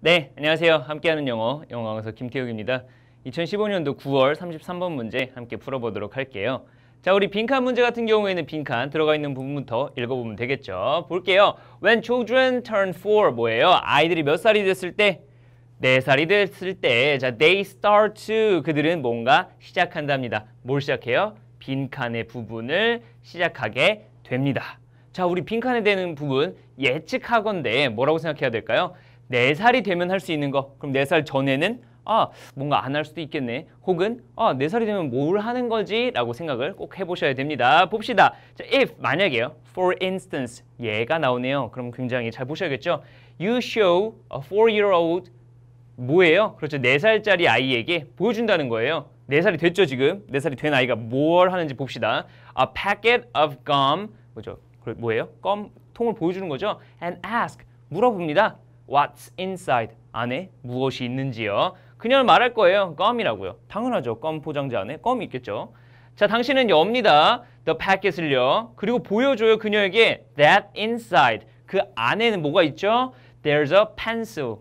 네, 안녕하세요. 함께하는 영어, 영어 강사 김태욱입니다. 2015년도 9월 33번 문제 함께 풀어보도록 할게요. 자, 우리 빈칸 문제 같은 경우에는 빈칸 들어가 있는 부분부터 읽어보면 되겠죠. 볼게요. When children turn four 뭐예요? 아이들이 몇 살이 됐을 때? 네 살이 됐을 때, 자, they start to 그들은 뭔가 시작한답니다. 뭘 시작해요? 빈칸의 부분을 시작하게 됩니다. 자, 우리 빈칸에 되는 부분 예측하건데 뭐라고 생각해야 될까요? 네살이 되면 할 수 있는 거 그럼 네 살 전에는 아 뭔가 안 할 수도 있겠네 혹은 아 네 살이 되면 뭘 하는 거지 라고 생각을 꼭 해보셔야 됩니다 봅시다 자, if 만약에요 for instance 얘가 나오네요 그럼 굉장히 잘 보셔야겠죠 you show a four year old 뭐예요? 그렇죠 네살짜리 아이에게 보여준다는 거예요 네살이 됐죠 지금 네살이된 아이가 뭘 하는지 봅시다 a packet of gum 뭐죠? 뭐예요? 껌 통을 보여주는 거죠 and ask 물어봅니다 what's inside 안에 무엇이 있는지요. 그녀는 말할 거예요. 껌이라고요. 당연하죠. 껌 포장지 안에 껌이 있겠죠. 자, 당신은 엽니다. the packet을요. 그리고 보여줘요. 그녀에게 that inside 그 안에는 뭐가 있죠? there's a pencil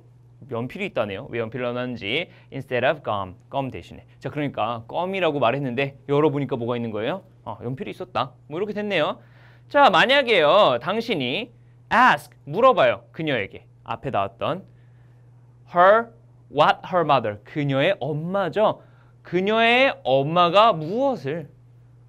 연필이 있다네요. 왜 연필을 넣었는지 instead of gum, 껌 대신에. 자, 그러니까 껌이라고 말했는데 열어보니까 뭐가 있는 거예요? 아, 연필이 있었다. 뭐 이렇게 됐네요. 자, 만약에요. 당신이 ask, 물어봐요. 그녀에게. 앞에 나왔던 her, what her mother, 그녀의 엄마죠. 그녀의 엄마가 무엇을?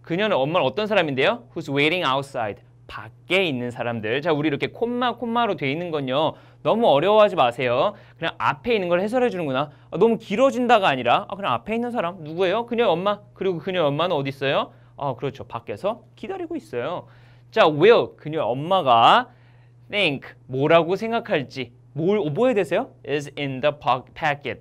그녀는 엄마는 어떤 사람인데요? Who's waiting outside, 밖에 있는 사람들. 자, 우리 이렇게 콤마 콤마로 돼 있는 건요. 너무 어려워하지 마세요. 그냥 앞에 있는 걸 해설해 주는구나. 아, 너무 길어진다가 아니라 아, 그냥 앞에 있는 사람 누구예요? 그녀의 엄마. 그리고 그녀의 엄마는 어디 있어요? 아, 그렇죠. 밖에서 기다리고 있어요. 자, will 그녀의 엄마가 think 뭐라고 생각할지 뭘 어, 뭐에 대해서요? is in the packet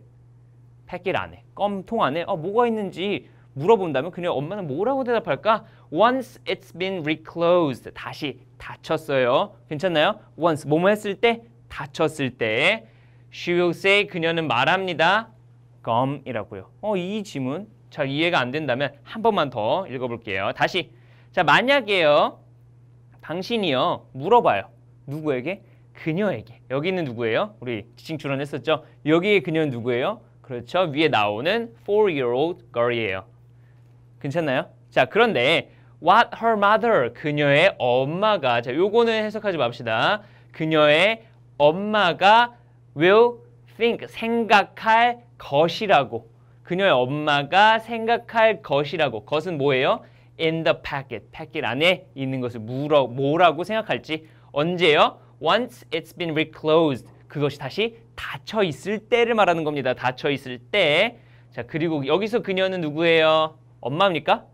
p a 안에 껌통 안에 어, 뭐가 있는지 물어본다면 그녀 엄마는 뭐라고 대답할까? Once it's been reclosed 다시 닫혔어요 괜찮나요? Once 뭐뭐 했을 때 닫혔을 때 she will say 그녀는 말합니다 껌이라고요 어, 이 지문 잘 이해가 안 된다면 한 번만 더 읽어볼게요 다시 자 만약에요 당신이요 물어봐요 누구에게? 그녀에게. 여기는 있 누구예요? 우리 지칭 출연했었죠여기에 그녀는 누구예요? 그렇죠. 위에 나오는 4-year-old girl이에요. 괜찮나요? 자, 그런데 what her mother, 그녀의 엄마가 자, 요거는 해석하지 맙시다. 그녀의 엄마가 will think, 생각할 것이라고 그녀의 엄마가 생각할 것이라고 것은 뭐예요? in the packet, packet 안에 있는 것을 뭐라고 생각할지 언제요? Once it's been reclosed. 그것이 다시 닫혀 있을 때를 말하는 겁니다. 닫혀 있을 때. 자, 그리고 여기서 그녀는 누구예요? 엄마입니까?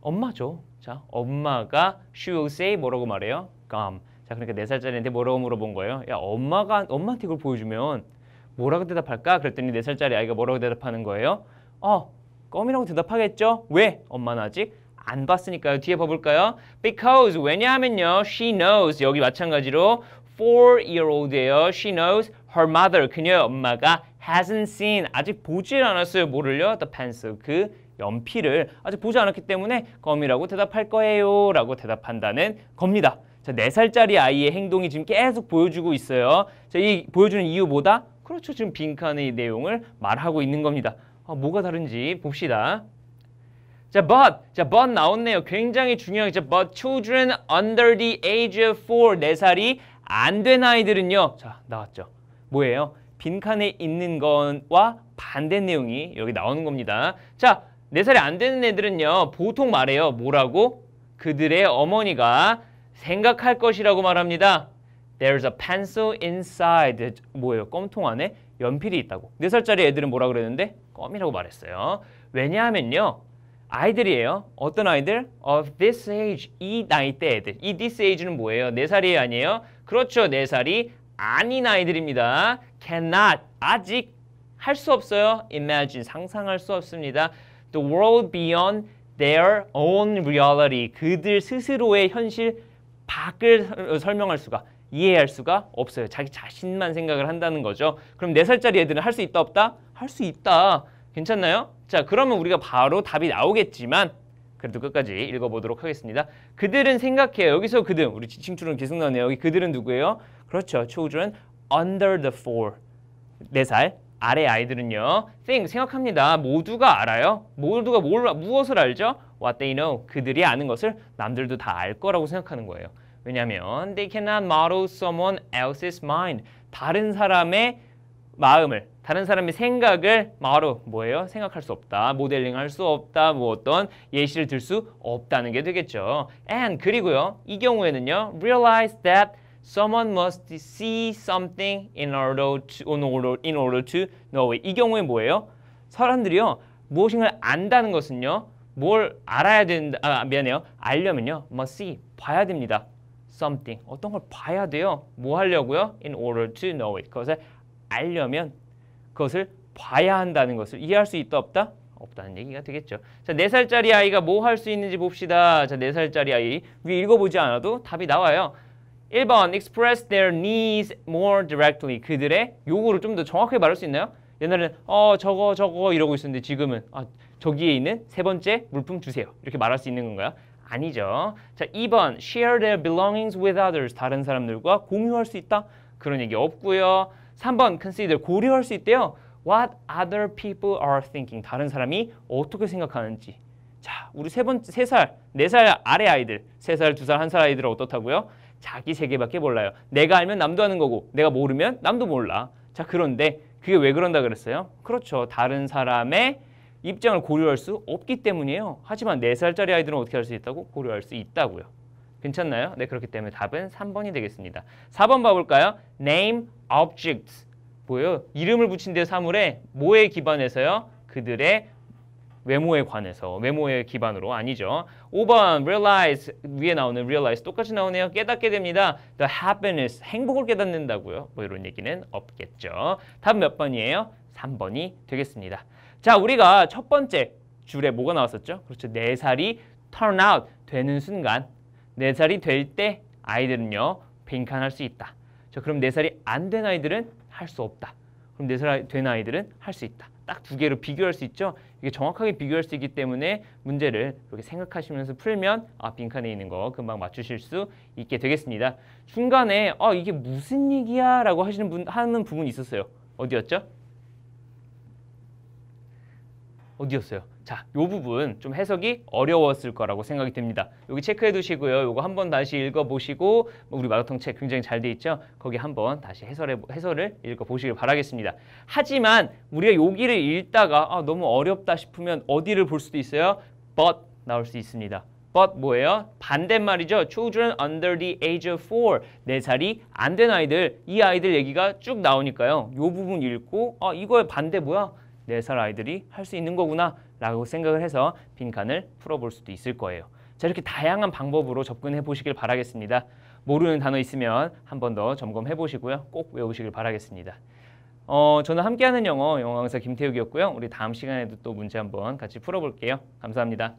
엄마죠. 자, 엄마가 she will say 뭐라고 말해요? come. 자, 그러니까 네살짜리한테 뭐라고 물어본 거예요? 야, 엄마가 엄마한테 이걸 보여주면 뭐라고 대답할까? 그랬더니 네살짜리 아이가 뭐라고 대답하는 거예요? 어, 껌이라고 대답하겠죠? 왜? 엄마는 아직 안 봤으니까요. 뒤에 봐볼까요? Because 왜냐하면요. She knows 여기 마찬가지로 4-year-old예요. She knows her mother 그녀의 엄마가 hasn't seen 아직 보질 않았어요. 뭐를요? The pencil 그 연필을 아직 보지 않았기 때문에 검이라고 대답할 거예요. 라고 대답한다는 겁니다. 자, 네살짜리 아이의 행동이 지금 계속 보여주고 있어요. 자, 이 보여주는 이유 보다 그렇죠. 지금 빈칸의 내용을 말하고 있는 겁니다. 아, 뭐가 다른지 봅시다. 자, but. 자, but 나왔네요. 굉장히 중요하죠. but children under the age of 4, 4살이 안 된 아이들은요. 자, 나왔죠. 뭐예요? 빈칸에 있는 것과 반대 내용이 여기 나오는 겁니다. 자, 4살이 안 되는 애들은요. 보통 말해요. 뭐라고? 그들의 어머니가 생각할 것이라고 말합니다. There's a pencil inside. 뭐예요? 껌통 안에 연필이 있다고. 4살짜리 애들은 뭐라 그랬는데? 껌이라고 말했어요. 왜냐하면요. 아이들이에요. 어떤 아이들? Of this age, 이 나이대 애들. 이 this age는 뭐예요? 네살이 아니에요? 그렇죠, 네살이 아닌 아이들입니다. cannot, 아직 할 수 없어요. imagine, 상상할 수 없습니다. The world beyond their own reality, 그들 스스로의 현실 밖을 설명할 수가, 이해할 수가 없어요. 자기 자신만 생각을 한다는 거죠. 그럼 네살짜리 애들은 할 수 있다, 없다? 할 수 있다. 괜찮나요? 자, 그러면 우리가 바로 답이 나오겠지만 그래도 끝까지 읽어보도록 하겠습니다. 그들은 생각해 여기서 그들, 우리 지칭출론 계속 나오네요. 여기 그들은 누구예요? 그렇죠. children under the four. 4살 아래 아이들은요. think, 생각합니다. 모두가 알아요. 모두가 뭘, 무엇을 알죠? What they know. 그들이 아는 것을 남들도 다 알 거라고 생각하는 거예요. 왜냐하면 they cannot model someone else's mind. 다른 사람의 마음을 다른 사람의 생각을 바로 뭐예요? 생각할 수 없다, 모델링할 수 없다, 뭐 어떤 예시를 들 수 없다는 게 되겠죠. And 그리고요, 이 경우에는요, realize that someone must see something in order to, in order, in order to know it. 이 경우에 뭐예요? 사람들이요, 무엇인가를 안다는 것은요, 뭘 알아야 된다, 아, 미안해요, 알려면요, must see, 봐야 됩니다. something, 어떤 걸 봐야 돼요. 뭐 하려고요? in order to know it. 그것을 알려면 그것을 봐야 한다는 것을 이해할 수 있다 없다? 없다는 얘기가 되겠죠. 자, 네살짜리 아이가 뭐 할 수 있는지 봅시다. 자, 네살짜리 아이 위에 읽어보지 않아도 답이 나와요. 1번 express their needs more directly 그들의 요구를 좀 더 정확하게 말할 수 있나요? 옛날에는 어 저거 저거 이러고 있었는데 지금은 아 저기에 있는 세 번째 물품 주세요 이렇게 말할 수 있는 건가요? 아니죠. 자 2번 share their belongings with others 다른 사람들과 공유할 수 있다 그런 얘기 없고요. 3번 consider 고려할 수 있대요. What other people are thinking. 다른 사람이 어떻게 생각하는지. 자, 우리 세 번, 세 살, 네 살 아래 아이들, 세 살, 두 살, 한 살 아이들은 어떻다고요? 자기 세계밖에 몰라요. 내가 알면 남도 아는 거고, 내가 모르면 남도 몰라. 자, 그런데 그게 왜 그런다 그랬어요? 그렇죠. 다른 사람의 입장을 고려할 수 없기 때문이에요. 하지만 네살짜리 아이들은 어떻게 할 수 있다고? 고려할 수 있다고요. 괜찮나요? 네, 그렇기 때문에 답은 3번이 되겠습니다. 4번 봐볼까요? Name objects. 뭐예요? 이름을 붙인 데 사물에 뭐에 기반해서요? 그들의 외모에 관해서, 외모에 기반으로 아니죠. 5번 realize 위에 나오는 realize 똑같이 나오네요. 깨닫게 됩니다. The happiness, 행복을 깨닫는다고요. 뭐 이런 얘기는 없겠죠. 답 몇 번이에요? 3번이 되겠습니다. 자, 우리가 첫 번째 줄에 뭐가 나왔었죠? 그렇죠. 네 살이 turn out 되는 순간 4살이 될 때 아이들은요. 빈칸할 수 있다. 자, 그럼 4살이 안 된 아이들은 할 수 없다. 그럼 4살 된 아이들은 할 수 있다. 딱 두 개로 비교할 수 있죠. 이게 정확하게 비교할 수 있기 때문에 문제를 이렇게 생각하시면서 풀면 아 빈칸에 있는 거 금방 맞추실 수 있게 되겠습니다. 중간에 아 이게 무슨 얘기야 라고 하시는 분 하는 부분이 있었어요. 어디였죠? 어디였어요? 자, 요 부분 좀 해석이 어려웠을 거라고 생각이 듭니다. 여기 체크해 두시고요. 요거 한 번 다시 읽어보시고 뭐 우리 마라통책 굉장히 잘 돼 있죠? 거기 한 번 다시 해설해, 해설을 읽어보시길 바라겠습니다. 하지만 우리가 여기를 읽다가 아, 너무 어렵다 싶으면 어디를 볼 수도 있어요? but 나올 수 있습니다. but 뭐예요? 반대말이죠. children under the age of 4. 4살이 안 된 아이들, 이 아이들 얘기가 쭉 나오니까요. 요 부분 읽고 아, 이거의 반대 뭐야? 네살 아이들이 할 수 있는 거구나 라고 생각을 해서 빈칸을 풀어볼 수도 있을 거예요. 자 이렇게 다양한 방법으로 접근해 보시길 바라겠습니다. 모르는 단어 있으면 한 번 더 점검해 보시고요. 꼭 외우시길 바라겠습니다. 어, 저는 함께하는 영어 영어 강사 김태욱이었고요. 우리 다음 시간에도 또 문제 한번 같이 풀어볼게요. 감사합니다.